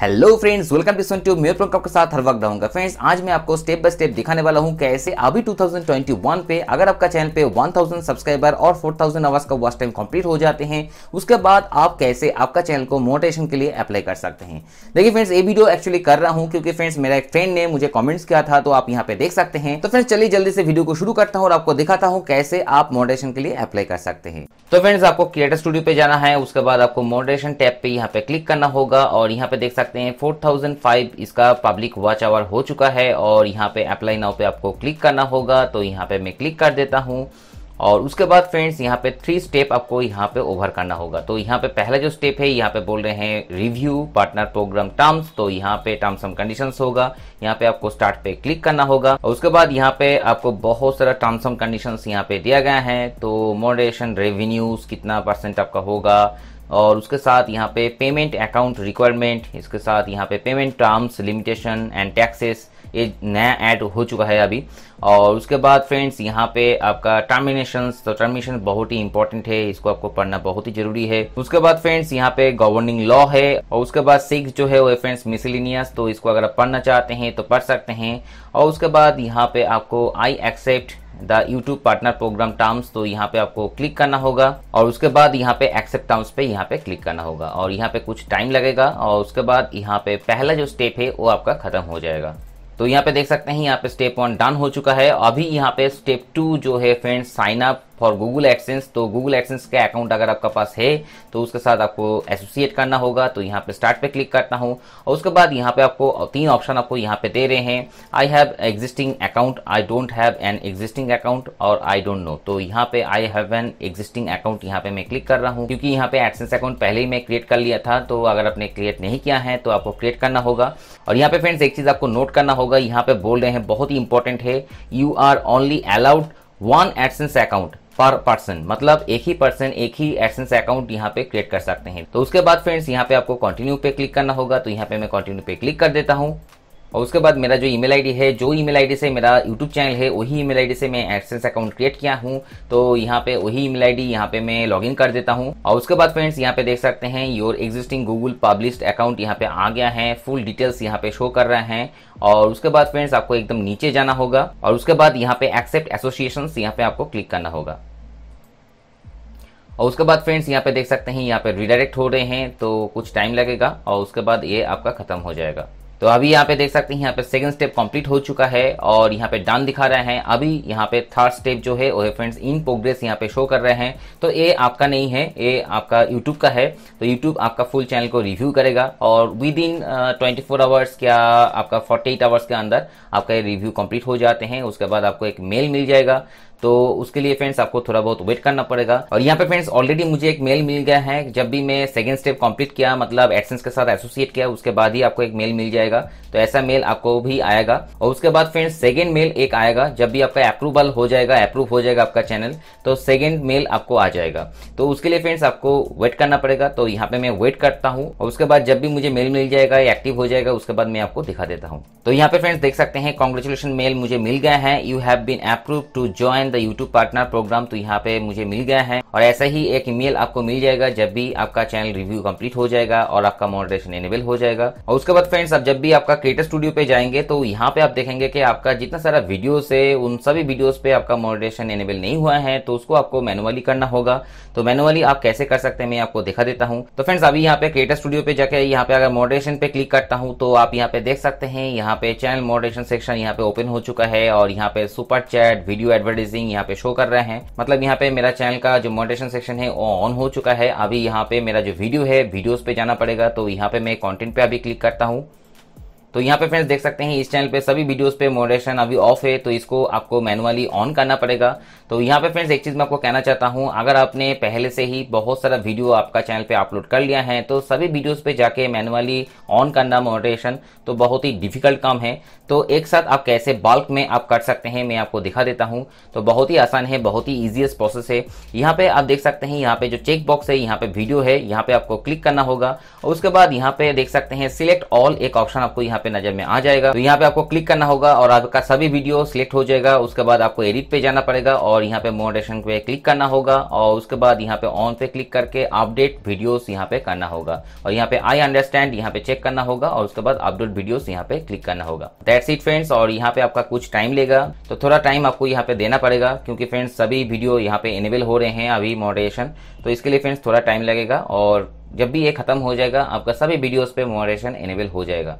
hello friends welcome to sun tube mayor prom के साथ हर वक्त रहूंगा फ्रेंड्स आज मैं आपको स्टेप बाय स्टेप दिखाने वाला हूं कैसे अभी 2021 पे अगर आपका चैनल पे 1000 सब्सक्राइबर और 4000 आवर्स का वॉच टाइम कंप्लीट हो जाते हैं उसके बाद आप कैसे आपका चैनल को मोटिवेशन के लिए अप्लाई कर सकते हैं देखिए फ्रेंड्स ये वीडियो एक्चुअली कर रहा हूँ क्योंकि फ्रेंड्स मेरा एक फ्रेंड ने मुझे कॉमेंट्स किया था तो आप यहाँ पे देख सकते हैं तो फ्रेंड्स चलिए जल्दी से वीडियो को शुरू करता हूँ और आपको दिखाता हूँ कैसे आप मोटिवेशन के लिए अप्लाई कर सकते हैं तो फ्रेंड्स आपको क्रिएटर स्टूडियो पे जाना है उसके बाद आपको मोटिवेशन टैप पे यहाँ पे क्लिक करना होगा और यहाँ पे देख सकते सकते हैं 4005 इसका पब्लिक वॉच आवर हो चुका है और यहाँ पे अप्लाई नाउ पे आपको क्लिक करना होगा तो यहाँ पे मैं क्लिक कर देता हूँ और उसके बाद फ्रेंड्स यहाँ पे थ्री स्टेप आपको यहाँ पे ओवर करना होगा तो यहाँ पे पहला जो स्टेप है यहाँ पे बोल रहे हैं रिव्यू पार्टनर प्रोग्राम टर्म्स तो यहाँ पे टर्म्स एंड कंडीशंस होगा यहाँ पे आपको स्टार्ट पे क्लिक करना होगा और उसके बाद यहाँ पे आपको बहुत सारा टर्म्स एंड कंडीशंस यहाँ पे दिया गया है तो मॉडरेशन रेवेन्यूज कितना परसेंट आपका होगा और उसके साथ यहाँ पे पेमेंट अकाउंट रिक्वायरमेंट इसके साथ यहाँ पे payment terms limitation and taxes ये नया ऐड हो चुका है अभी और उसके बाद फ्रेंड्स यहाँ पे आपका टर्मिनेशन तो टर्मिनेशन बहुत ही इंपॉर्टेंट है इसको आपको पढ़ना बहुत ही जरूरी है उसके बाद फ्रेंड्स यहाँ पे गवर्निंग लॉ है और उसके बाद सिक्स जो है वो फ्रेंड्स मिसलिनियस तो इसको अगर आप पढ़ना चाहते हैं तो पढ़ सकते हैं और उसके बाद यहाँ पे आपको I accept the YouTube partner program terms तो यहाँ पे आपको क्लिक करना होगा और उसके बाद यहाँ पे एक्सेप्ट टर्म्स पे यहाँ पे क्लिक करना होगा और यहाँ पे कुछ टाइम लगेगा और उसके बाद यहाँ पे पहला जो स्टेप है वो आपका खत्म हो जाएगा तो यहाँ पे देख सकते हैं यहाँ पे स्टेप वन डन हो चुका है अभी यहाँ पे स्टेप टू जो है friends sign up for Google AdSense तो गूगल एक्सेंस का अकाउंट अगर आपका पास है तो उसके साथ आपको एसोसिएट करना होगा तो यहाँ पे स्टार्ट पे क्लिक करना हो और उसके बाद यहाँ पे आपको तीन ऑप्शन आपको यहाँ पे दे रहे हैं I have existing account I don't have an existing account और आई डोंट नो तो यहाँ पे I have an existing account यहाँ पे मैं क्लिक कर रहा हूँ क्योंकि यहाँ पे एक्सेंस अकाउंट पहले ही मैं क्रिएट कर लिया था तो अगर आपने क्रिएट नहीं किया है तो आपको क्रिएट करना होगा और यहाँ पे फ्रेंड्स एक चीज़ आपको नोट करना होगा यहाँ पे बोल रहे हैं बहुत ही इंपॉर्टेंट है you are only allowed one AdSense account per person मतलब एक ही पर्सन एक ही एडसेंस अकाउंट यहाँ पे क्रिएट कर सकते हैं तो उसके बाद फ्रेंड्स यहाँ पे आपको कंटिन्यू पे क्लिक करना होगा तो यहाँ पे मैं कंटिन्यू पे क्लिक कर देता हूँ और उसके बाद मेरा जो ईमेल आईडी है जो ईमेल आईडी से मेरा यूट्यूब चैनल है वही ईमेल आईडी से मैं एडसेंस अकाउंट क्रिएट किया हूँ तो यहाँ पे वही ईमेल आईडी यहाँ पे मैं लॉगिन कर देता हूँ और उसके बाद फ्रेंड्स यहाँ पे देख सकते हैं your existing Google publish account यहाँ पे आ गया है फुल डिटेल्स यहाँ पे शो कर रहे हैं और उसके बाद फ्रेंड्स आपको एकदम नीचे जाना होगा और उसके बाद यहाँ पे एक्सेप्ट एसोसिएशन यहाँ पे आपको क्लिक करना होगा और उसके बाद फ्रेंड्स यहाँ पे देख सकते हैं यहाँ पे रिडायरेक्ट हो रहे हैं तो कुछ टाइम लगेगा और उसके बाद ये आपका खत्म हो जाएगा तो अभी यहाँ पे देख सकते हैं यहाँ पे सेकंड स्टेप कंप्लीट हो चुका है और यहाँ पे डन दिखा रहे हैं अभी यहाँ पे थर्ड स्टेप जो है वो है फ्रेंड्स इन प्रोग्रेस यहाँ पे शो कर रहे हैं तो ये आपका नहीं है ये आपका यूट्यूब का है तो यूट्यूब आपका फुल चैनल को रिव्यू करेगा और within twenty four hours या आपका फोर्टी एट आवर्स के अंदर आपका ये रिव्यू कंप्लीट हो जाते हैं उसके बाद आपको एक मेल मिल जाएगा तो उसके लिए फ्रेंड्स आपको थोड़ा बहुत वेट करना पड़ेगा और यहाँ पे फ्रेंड्स ऑलरेडी मुझे एक मेल मिल गया है जब भी मैं सेकेंड स्टेप कंप्लीट किया मतलब एडसेंस के साथ एसोसिएट किया उसके बाद ही आपको एक मेल मिल जाएगा तो ऐसा मेल आपको भी आएगा और उसके बाद फ्रेंड्स सेकेंड मेल एक आएगा जब भी आपका अप्रूवल हो जाएगा अप्रूव हो जाएगा आपका चैनल तो सेकेंड मेल आपको आ जाएगा तो उसके लिए फ्रेंड्स आपको वेट करना पड़ेगा तो यहाँ पे मैं वेट करता हूँ और उसके बाद जब भी मुझे मेल मिल जाएगा एक्टिव हो जाएगा उसके बाद मैं आपको दिखा देता हूँ तो यहाँ पे फ्रेंड्स देख सकते हैं कॉन्ग्रेचुलेशन मेल मुझे मिल गया है you have been approve to join the YouTube partner program तो यहाँ पे मुझे मिल गया है और ऐसा ही एक ईमेल आपको मिल जाएगा जब भी आपका चैनल रिव्यू कंप्लीट हो जाएगा और आपका मॉडरेशन इनेबल हो जाएगा और उसके बाद फ्रेंड्स आप जब भी आपका क्रिएटर स्टूडियो पे जाएंगे तो यहाँ पे आप देखेंगे कि आपका जितना सारा वीडियोज है उन सभी वीडियोज पे आपका मॉडरेशन इनेबल नहीं हुआ है तो उसको आपको मैनुअली करना होगा तो मैनुअली आप कैसे कर सकते हैं मैं आपको दिखा देता हूँ तो फ्रेंड्स अभी यहाँ पे क्रिएटर स्टूडियो पे जाके यहाँ पे अगर मॉडरेशन पे क्लिक करता हूँ तो आप यहाँ पे देख सकते हैं यहाँ यहाँ पे चैनल मॉडरेशन सेक्शन यहाँ पे ओपन हो चुका है और यहाँ पे सुपर चैट वीडियो एडवर्टाइजिंग यहाँ पे शो कर रहे हैं मतलब यहाँ पे मेरा चैनल का जो मॉडरेशन सेक्शन है वो ऑन हो चुका है अभी यहाँ पे मेरा जो वीडियो है वीडियोस पे जाना पड़ेगा तो यहाँ पे मैं कॉन्टेंट पे अभी क्लिक करता हूँ तो यहाँ पे फ्रेंड्स देख सकते हैं इस चैनल पे सभी वीडियोस पे मोडेशन अभी ऑफ है तो इसको आपको मैनुअली ऑन करना पड़ेगा तो यहाँ पे फ्रेंड्स एक चीज़ मैं आपको कहना चाहता हूँ अगर आपने पहले से ही बहुत सारा वीडियो आपका चैनल पे अपलोड कर लिया है तो सभी वीडियोस पे जाके मैनुअली ऑन करना मोडेशन तो बहुत ही डिफिकल्ट काम है तो एक साथ आप कैसे बल्क में आप कर सकते हैं मैं आपको दिखा देता हूँ तो बहुत ही आसान है बहुत ही ईजिएस्ट प्रोसेस है यहाँ पे आप देख सकते हैं यहाँ पे जो चेक बॉक्स है यहाँ पे वीडियो है यहाँ पे आपको क्लिक करना होगा और उसके बाद यहाँ पे देख सकते हैं सिलेक्ट ऑल एक ऑप्शन आपको यहाँ पे नजर में आ जाएगा तो यहाँ पे आपको क्लिक करना होगा और आपका सभी वीडियो सिलेक्ट हो जाएगा उसके बाद आपको एडिट पे जाना पड़ेगा और यहाँ पे मोडेशन पे क्लिक करना होगा और उसके बाद यहाँ पे ऑन पे क्लिक करके अपडेट वीडियो यहाँ पे करना होगा और यहाँ पे आई अंडरस्टैंड यहाँ पे चेक करना होगा और उसके बाद अपडेट वीडियो यहाँ पे क्लिक करना होगा दैट्स इट फ्रेंड्स और यहाँ पे आपका कुछ टाइम लेगा तो थोड़ा टाइम आपको यहाँ पे देना पड़ेगा क्योंकि फ्रेंड्स सभी वीडियो यहाँ पे इनेबल हो रहे हैं अभी मॉडरेशन तो इसके लिए फ्रेंड्स थोड़ा टाइम लगेगा और जब भी ये खत्म हो जाएगा आपका सभी वीडियोस पे मॉडरेशन इनेबल हो जाएगा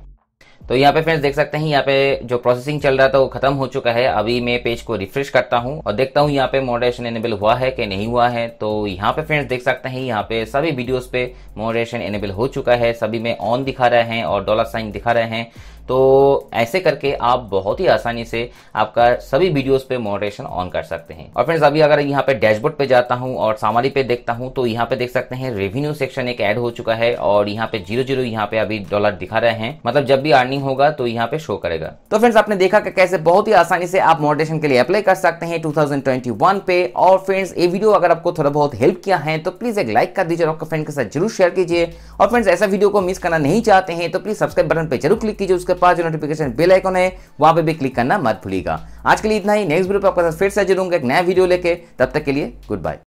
तो यहाँ पे फ्रेंड्स देख सकते हैं यहाँ पे जो प्रोसेसिंग चल रहा था वो खत्म हो चुका है अभी मैं पेज को रिफ्रेश करता हूँ और देखता हूँ यहाँ पे मॉडरेशन एनेबल हुआ है कि नहीं हुआ है तो यहाँ पे फ्रेंड्स देख सकते हैं यहाँ पे सभी वीडियोस पे मॉडरेशन एनेबल हो चुका है सभी में ऑन दिखा रहे हैं और डॉलर साइन दिखा रहे हैं तो ऐसे करके आप बहुत ही आसानी से आपका सभी वीडियोस पे मॉडरेशन ऑन कर सकते हैं और फ्रेंड्स अभी अगर यहाँ पे डैशबोर्ड पे जाता हूँ और सामारी पे देखता हूँ तो यहाँ पे देख सकते हैं रेवेन्यू सेक्शन एक ऐड हो चुका है और यहाँ पे जीरो जीरो यहाँ पे अभी डॉलर दिखा रहे हैं मतलब जब भी अर्निंग होगा तो यहाँ पे शो करेगा तो फ्रेंड्स आपने देखा कि कैसे बहुत ही आसानी से आप मॉडरेशन के लिए अप्लाई कर सकते हैं टू पे और फ्रेंड्स ये वीडियो अगर आपको थोड़ा बहुत हेल्प किया है तो प्लीज एक लाइक कर दीजिए और आपके फ्रेंड के साथ जरूर शेयर कीजिए और फ्रेंड्स ऐसा वीडियो को मिस करना नहीं चाहते हैं तो प्लीज सब्सक्राइब बटन पर जरूर क्लिक कीजिए उसके पास जो नोटिफिकेशन बेल आइकन है वहां पे भी क्लिक करना मत भूलिएगा आज के लिए इतना ही नेक्स्ट वीडियो आपके साथ फिर से जुड़ूंगा एक नया वीडियो लेके तब तक के लिए गुड बाय